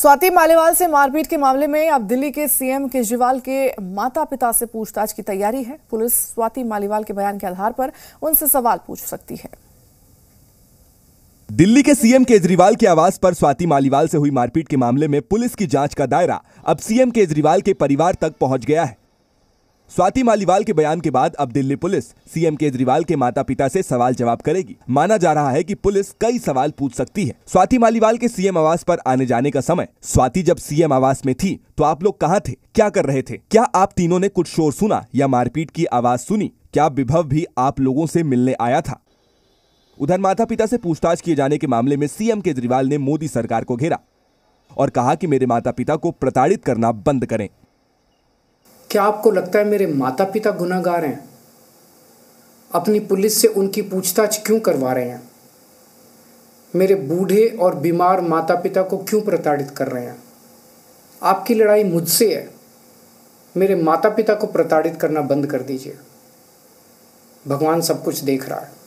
स्वाति मालेवाल से मारपीट के मामले में अब दिल्ली के सीएम केजरीवाल के माता पिता से पूछताछ की तैयारी है पुलिस स्वाति मालेवाल के बयान के आधार पर उनसे सवाल पूछ सकती है दिल्ली के सीएम केजरीवाल के आवास पर स्वाति मालीवाल से हुई मारपीट के मामले में पुलिस की जांच का दायरा अब सीएम केजरीवाल के परिवार तक पहुंच गया है स्वाति मालीवाल के बयान के बाद अब दिल्ली पुलिस सीएम केजरीवाल के माता पिता से सवाल जवाब करेगी माना जा रहा है कि पुलिस कई सवाल पूछ सकती है स्वाति मालीवाल के सीएम आवास पर आने जाने का समय स्वाति जब सीएम आवास में थी तो आप लोग कहाँ थे क्या कर रहे थे क्या आप तीनों ने कुछ शोर सुना या मारपीट की आवाज सुनी क्या विभव भी आप लोगों से मिलने आया था उधर माता पिता से पूछताछ किए जाने के मामले में सीएम केजरीवाल ने मोदी सरकार को घेरा और कहा कि मेरे माता पिता को प्रताड़ित करना बंद करें क्या आपको लगता है मेरे माता पिता गुनागार हैं अपनी पुलिस से उनकी पूछताछ क्यों करवा रहे हैं मेरे बूढ़े और बीमार माता पिता को क्यों प्रताड़ित कर रहे हैं आपकी लड़ाई मुझसे है मेरे माता पिता को प्रताड़ित करना बंद कर दीजिए भगवान सब कुछ देख रहा है